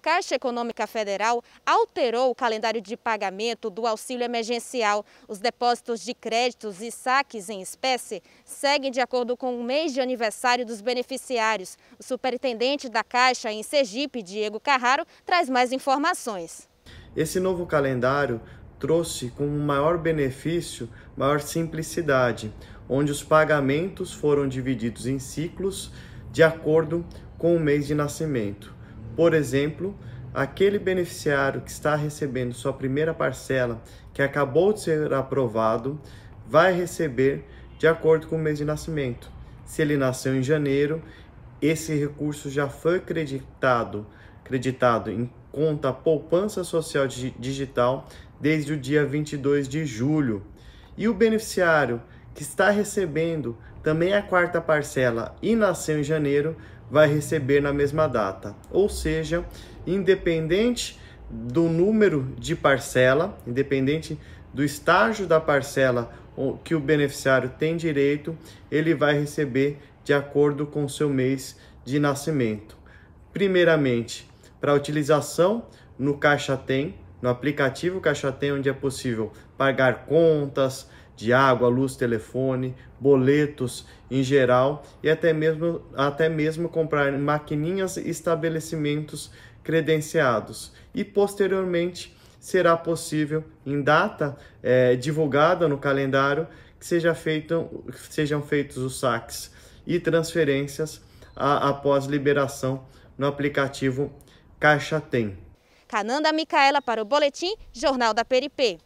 Caixa Econômica Federal alterou o calendário de pagamento do auxílio emergencial. Os depósitos de créditos e saques em espécie seguem de acordo com o mês de aniversário dos beneficiários. O superintendente da Caixa em Sergipe, Diego Carraro, traz mais informações. Esse novo calendário trouxe como maior benefício maior simplicidade, onde os pagamentos foram divididos em ciclos de acordo com o mês de nascimento. Por exemplo, aquele beneficiário que está recebendo sua primeira parcela, que acabou de ser aprovado, vai receber de acordo com o mês de nascimento. Se ele nasceu em janeiro, esse recurso já foi creditado, creditado em conta poupança social digital desde o dia 22 de julho. E o beneficiário que está recebendo também a quarta parcela e nasceu em janeiro, vai receber na mesma data. Ou seja, independente do número de parcela, independente do estágio da parcela que o beneficiário tem direito, ele vai receber de acordo com seu mês de nascimento. Primeiramente, para utilização no Caixa Tem, no aplicativo Caixa Tem, onde é possível pagar contas, de água, luz, telefone, boletos em geral e até mesmo, até mesmo comprar maquininhas e estabelecimentos credenciados. E posteriormente será possível, em data é, divulgada no calendário, que seja feito, sejam feitos os saques e transferências a, após liberação no aplicativo Caixa Tem. Cananda Micaela para o Boletim Jornal da Peripê.